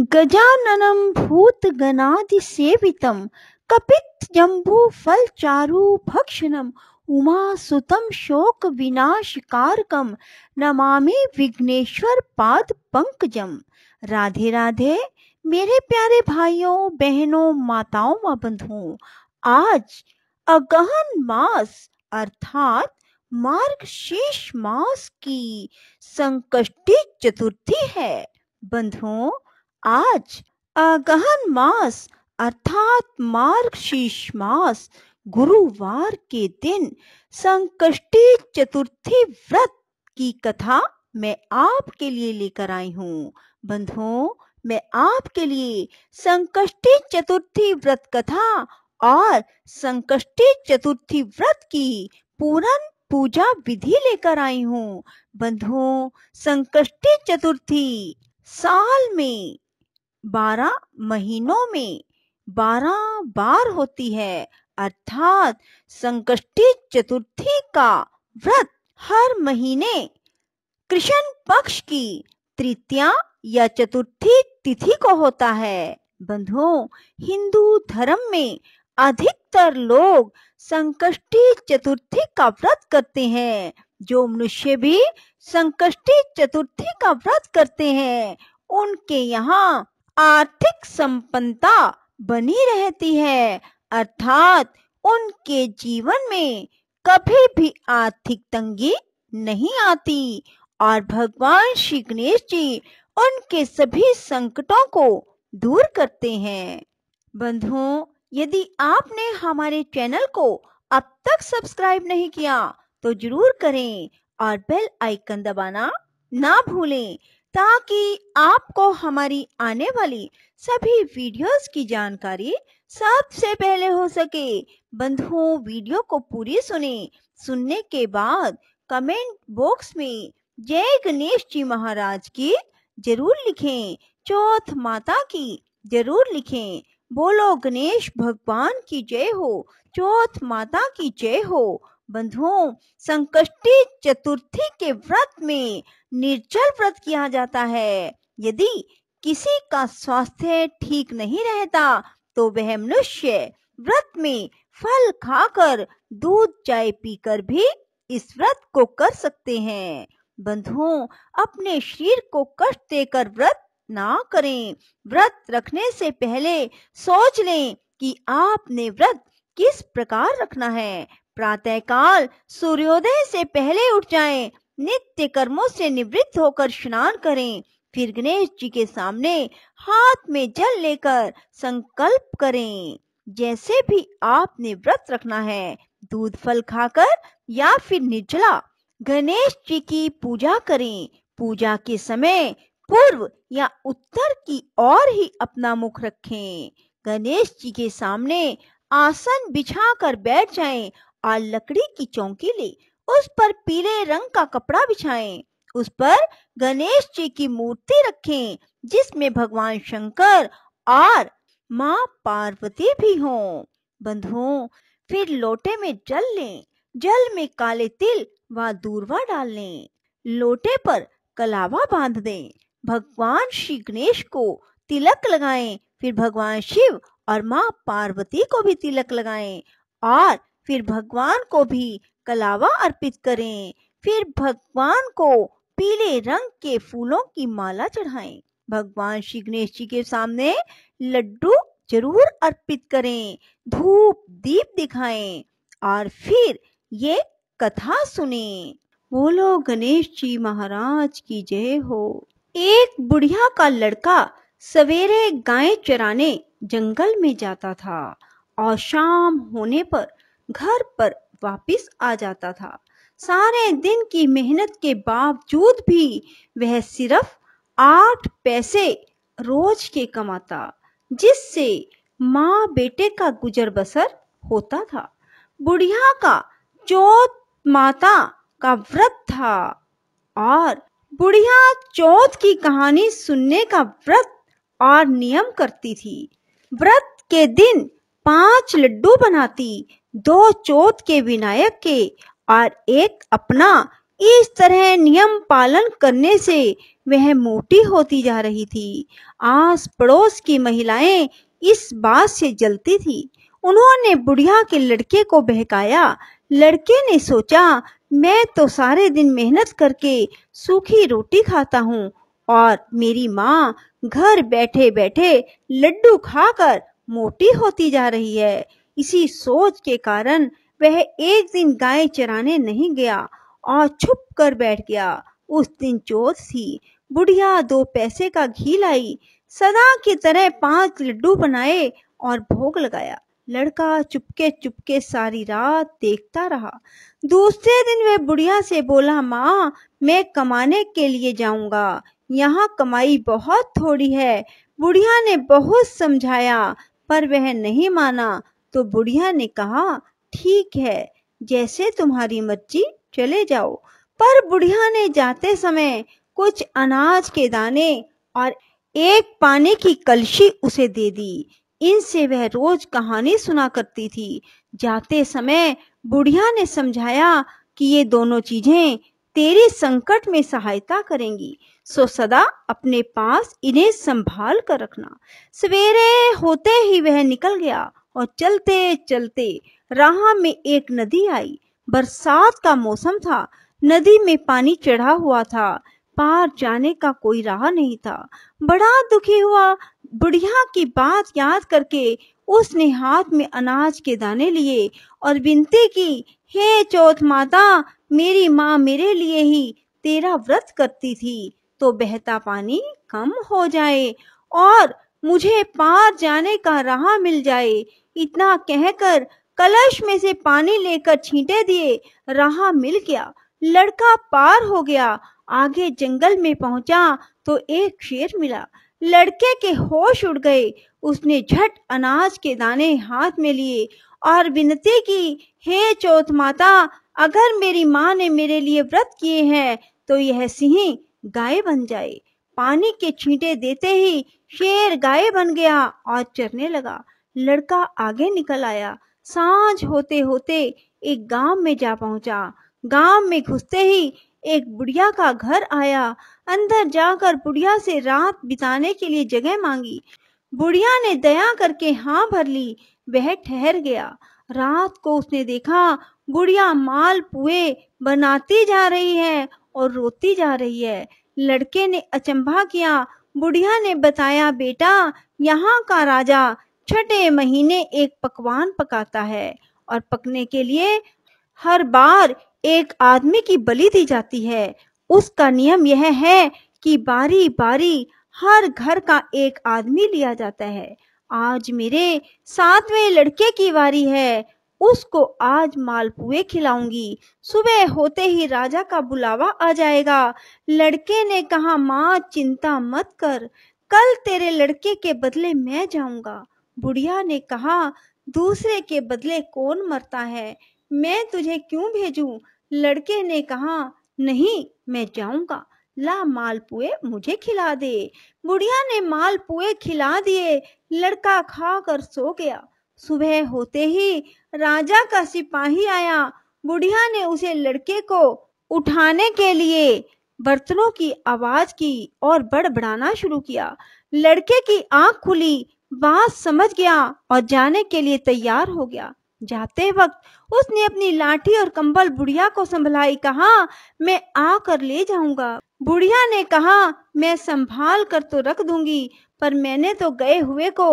गजाननम भूत गनादि सेवितम फल उमा सुतम शोक विनाश कारकम नमामि विघ्नेश्वर पाद पंकजम राधे राधे मेरे प्यारे भाइयों बहनों माताओं व बंधुओं आज अगहन मास अर्थात मार्ग शेष मास की संकष्टी चतुर्थी है बंधुओं आज अगहन मास अर्थात मार्ग शीर्ष मास गुरुवार के दिन संकष्टी चतुर्थी व्रत की कथा मैं आपके लिए लेकर आई हूँ बंधुओं मैं आपके लिए संकष्टी चतुर्थी व्रत कथा और संकष्टी चतुर्थी व्रत की पूरन पूजा विधि लेकर आई हूँ बंधुओं संकष्टी चतुर्थी साल में बारह महीनों में बारह बार होती है अर्थात संकष्टी चतुर्थी का व्रत हर महीने कृष्ण पक्ष की तृतीया या चतुर्थी तिथि को होता है बंधुओं हिंदू धर्म में अधिकतर लोग संकष्टी चतुर्थी का व्रत करते हैं जो मनुष्य भी संकष्टी चतुर्थी का व्रत करते हैं उनके यहाँ आर्थिक संपन्नता बनी रहती है अर्थात उनके जीवन में कभी भी आर्थिक तंगी नहीं आती और भगवान श्री गणेश जी उनके सभी संकटों को दूर करते हैं बंधुओं यदि आपने हमारे चैनल को अब तक सब्सक्राइब नहीं किया तो जरूर करें और बेल आइकन दबाना ना भूलें ताकि आपको हमारी आने वाली सभी वीडियोस की जानकारी सबसे पहले हो सके बंधुओं वीडियो को पूरी सुने सुनने के बाद कमेंट बॉक्स में जय गणेश जी महाराज की जरूर लिखें चौथ माता की जरूर लिखें बोलो गणेश भगवान की जय हो चौथ माता की जय हो बंधुओं संकष्टी चतुर्थी के व्रत में निर्जल व्रत किया जाता है यदि किसी का स्वास्थ्य ठीक नहीं रहता तो वह मनुष्य व्रत में फल खाकर दूध चाय पीकर भी इस व्रत को कर सकते हैं बंधुओं अपने शरीर को कष्ट देकर व्रत ना करें व्रत रखने से पहले सोच लें कि आपने व्रत किस प्रकार रखना है प्रातःकाल सूर्योदय से पहले उठ जाएं, नित्य कर्मों से निवृत्त होकर स्नान करें फिर गणेश जी के सामने हाथ में जल लेकर संकल्प करें जैसे भी आपने व्रत रखना है दूध फल खाकर या फिर निर्जला गणेश जी की पूजा करें पूजा के समय पूर्व या उत्तर की ओर ही अपना मुख रखें गणेश जी के सामने आसन बिछा कर बैठ जाएं और लकड़ी की चौकी ले उस पर पीले रंग का कपड़ा बिछाएं उस पर गणेश जी की मूर्ति रखें जिसमें भगवान शंकर और माँ पार्वती भी हों बंधुओं फिर लोटे में जल लें जल में काले तिल व दूरवा डाल लें लोटे पर कलावा बांध दें भगवान श्री गणेश को तिलक लगाएं फिर भगवान शिव और माँ पार्वती को भी तिलक लगाएं और फिर भगवान को भी कलावा अर्पित करें फिर भगवान को पीले रंग के फूलों की माला चढ़ाएं। भगवान श्री गणेश जी के सामने लड्डू जरूर अर्पित करें धूप दीप दिखाएं और फिर ये कथा सुने बोलो गणेश जी महाराज की जय हो एक बुढ़िया का लड़का सवेरे गाय चराने जंगल में जाता था और शाम होने पर घर पर वापस आ जाता था सारे दिन की मेहनत के बावजूद भी वह सिर्फ आठ पैसे रोज के कमाता जिससे माँ बेटे का गुजर बसर होता था बुढ़िया का चौथ माता का व्रत था और बुढ़िया चौथ की कहानी सुनने का व्रत और नियम करती थी व्रत के दिन पांच लड्डू बनाती दो चोत के विनायक के और एक अपना इस तरह नियम पालन करने से वह मोटी होती जा रही थी आस पड़ोस की महिलाएं इस बात से जलती थी उन्होंने बुढ़िया के लड़के को बहकाया लड़के ने सोचा मैं तो सारे दिन मेहनत करके सूखी रोटी खाता हूँ और मेरी माँ घर बैठे बैठे लड्डू खाकर मोटी होती जा रही है इसी सोच के कारण वह एक दिन गाय चराने नहीं गया और छुप कर बैठ गया उस दिन चोर थी बुढ़िया दो पैसे का घी लाई सदा की तरह पांच लड्डू बनाए और भोग लगाया लड़का चुपके चुपके सारी रात देखता रहा दूसरे दिन वह बुढ़िया से बोला माँ मैं कमाने के लिए जाऊंगा यहाँ कमाई बहुत थोड़ी है बुढ़िया ने बहुत समझाया पर वह नहीं माना तो बुढ़िया ने कहा ठीक है जैसे तुम्हारी मर्जी चले जाओ पर बुढ़िया ने जाते समय कुछ अनाज के दाने और एक पानी की कलशी उसे दे दी इनसे वह रोज कहानी सुना करती थी जाते समय बुढ़िया ने समझाया कि ये दोनों चीजें तेरे संकट में सहायता करेंगी सो सदा अपने पास इन्हें संभाल कर रखना सवेरे होते ही वह निकल गया और चलते चलते राह में एक नदी आई बरसात का मौसम था नदी में पानी चढ़ा हुआ था पार जाने का कोई राह नहीं था बड़ा दुखी हुआ बुढ़िया की बात याद करके उसने हाथ में अनाज के दाने लिए और विनती की हे चौथ माता मेरी माँ मेरे लिए ही तेरा व्रत करती थी तो बहता पानी कम हो जाए और मुझे पार जाने का राह मिल जाए इतना कहकर कलश में से पानी लेकर छींटे दिए राह मिल गया लड़का पार हो गया आगे जंगल में पहुंचा तो एक शेर मिला लड़के के होश उड़ गए उसने झट अनाज के दाने हाथ में लिए और विनती की हे चौथ माता अगर मेरी माँ ने मेरे लिए व्रत किए हैं तो यह सिंह गाय बन जाए पानी के छींटे देते ही शेर गाय बन गया और चरने लगा लड़का आगे निकल आया सांझ होते होते एक गांव में जा पहुंचा गांव में घुसते ही एक बुढ़िया का घर आया अंदर जाकर बुढ़िया से रात बिताने के लिए जगह मांगी बुढ़िया ने दया करके हाँ भर ली वह ठहर गया रात को उसने देखा बुढ़िया माल पुए बनाती जा रही है और रोती जा रही है लड़के ने अचंभा किया बुढ़िया ने बताया बेटा यहाँ का राजा छठे महीने एक पकवान पकाता है और पकने के लिए हर बार एक आदमी की बलि दी जाती है उसका नियम यह है कि बारी बारी हर घर का एक आदमी लिया जाता है आज मेरे सातवें लड़के की वारी है उसको आज मालपुए खिलाऊंगी सुबह होते ही राजा का बुलावा आ जाएगा लड़के ने कहा माँ चिंता मत कर कल तेरे लड़के के बदले मैं जाऊंगा बुढ़िया ने कहा दूसरे के बदले कौन मरता है मैं तुझे क्यों भेजूं? लड़के ने कहा नहीं मैं जाऊंगा ला मालपुए मुझे खिला दे बुढ़िया ने मालपुए खिला दिए लड़का खा कर सो गया सुबह होते ही राजा का सिपाही आया बुढ़िया ने उसे लड़के को उठाने के लिए बर्तनों की आवाज की और बड़बड़ाना शुरू किया लड़के की आंख खुली बात समझ गया और जाने के लिए तैयार हो गया जाते वक्त उसने अपनी लाठी और कंबल बुढ़िया को संभलाई कहा मैं आ कर ले जाऊंगा बुढ़िया ने कहा मैं संभाल कर तो रख दूंगी पर मैंने तो गए हुए को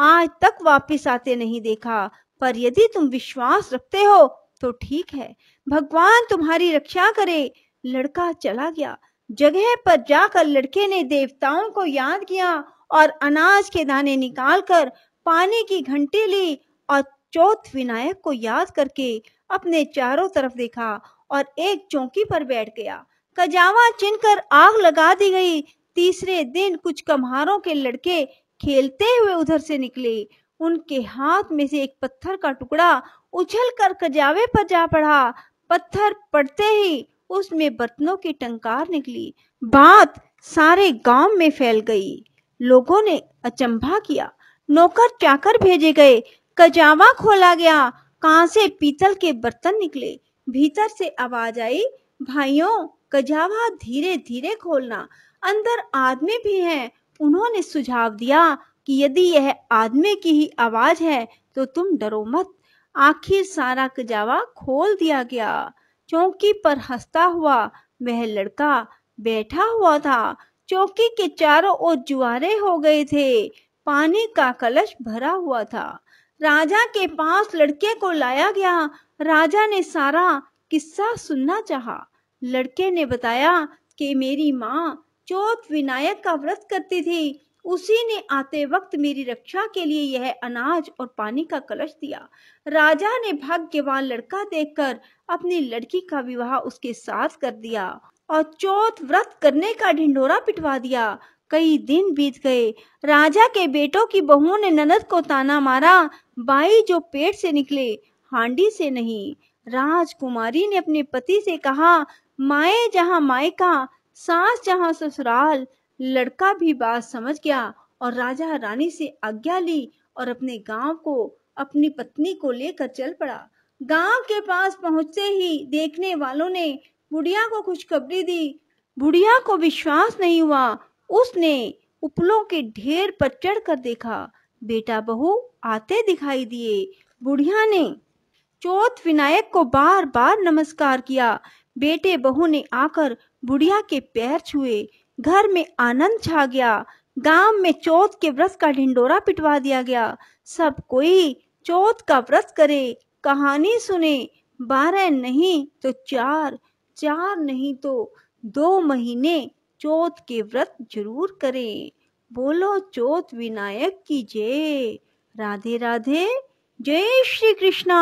आज तक वापस आते नहीं देखा पर यदि तुम विश्वास रखते हो तो ठीक है भगवान तुम्हारी रक्षा करे लड़का चला गया जगह पर जाकर लड़के ने देवताओं को याद किया और अनाज के दाने निकालकर पानी की घंटी ली और चौथ विनायक को याद करके अपने चारों तरफ देखा और एक चौकी पर बैठ गया कजावा कर आग लगा दी गई तीसरे दिन कुछ कम्हारों के लड़के खेलते हुए उधर से निकले उनके हाथ में से एक पत्थर का टुकड़ा उछल कर कजावे पर जा पड़ा पत्थर पड़ते ही उसमें बर्तनों की टंकार निकली बात सारे गांव में फैल गई लोगों ने अचंभा किया नौकर चाकर भेजे गए कजावा खोला गया कहां से पीतल के बर्तन निकले भीतर से आवाज आई भाइयों कजावा धीरे धीरे खोलना अंदर आदमी भी हैं उन्होंने सुझाव दिया कि यदि यह आदमी की ही आवाज है तो तुम डरो मत आखिर सारा कजावा खोल दिया गया चौकी पर हंसता हुआ वह लड़का बैठा हुआ था चौकी के चारों ओर जुआरे हो गए थे पानी का कलश भरा हुआ था राजा के पास लड़के को लाया गया राजा ने सारा किस्सा सुनना चाहा। लड़के ने बताया कि मेरी माँ चौथ विनायक का व्रत करती थी उसी ने आते वक्त मेरी रक्षा के लिए यह अनाज और पानी का कलश दिया राजा ने भाग्यवान लड़का देखकर अपनी लड़की का विवाह उसके साथ कर दिया और चौथ व्रत करने का ढिंडोरा पिटवा दिया कई दिन बीत गए राजा के बेटों की बहू ने ननद को ताना मारा बाई जो पेट से निकले हांडी से नहीं राजकुमारी ने अपने पति से कहा माए जहाँ मायका सास जहाँ ससुराल लड़का भी बात समझ गया और राजा रानी से आज्ञा ली और अपने गांव को अपनी पत्नी को लेकर चल पड़ा गांव के पास पहुंचते ही देखने वालों ने बुढ़िया को खुशखबरी दी बुढ़िया को विश्वास नहीं हुआ उसने उपलों के ढेर पर चढ़कर देखा बेटा बहू आते दिखाई दिए बुढ़िया ने चौथ विनायक को बार बार नमस्कार किया बेटे बहू ने आकर बुढ़िया के पैर छुए घर में आनंद छा गया गांव में चौथ के व्रत का ढिंडोरा पिटवा दिया गया सब कोई चौथ का व्रत करे कहानी सुने बारह नहीं तो चार चार नहीं तो दो महीने चौथ के व्रत जरूर करें बोलो चौथ विनायक की जय राधे राधे जय श्री कृष्णा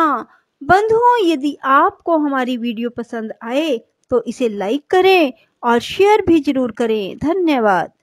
बंधुओं यदि आपको हमारी वीडियो पसंद आए तो इसे लाइक करें और शेयर भी जरूर करें धन्यवाद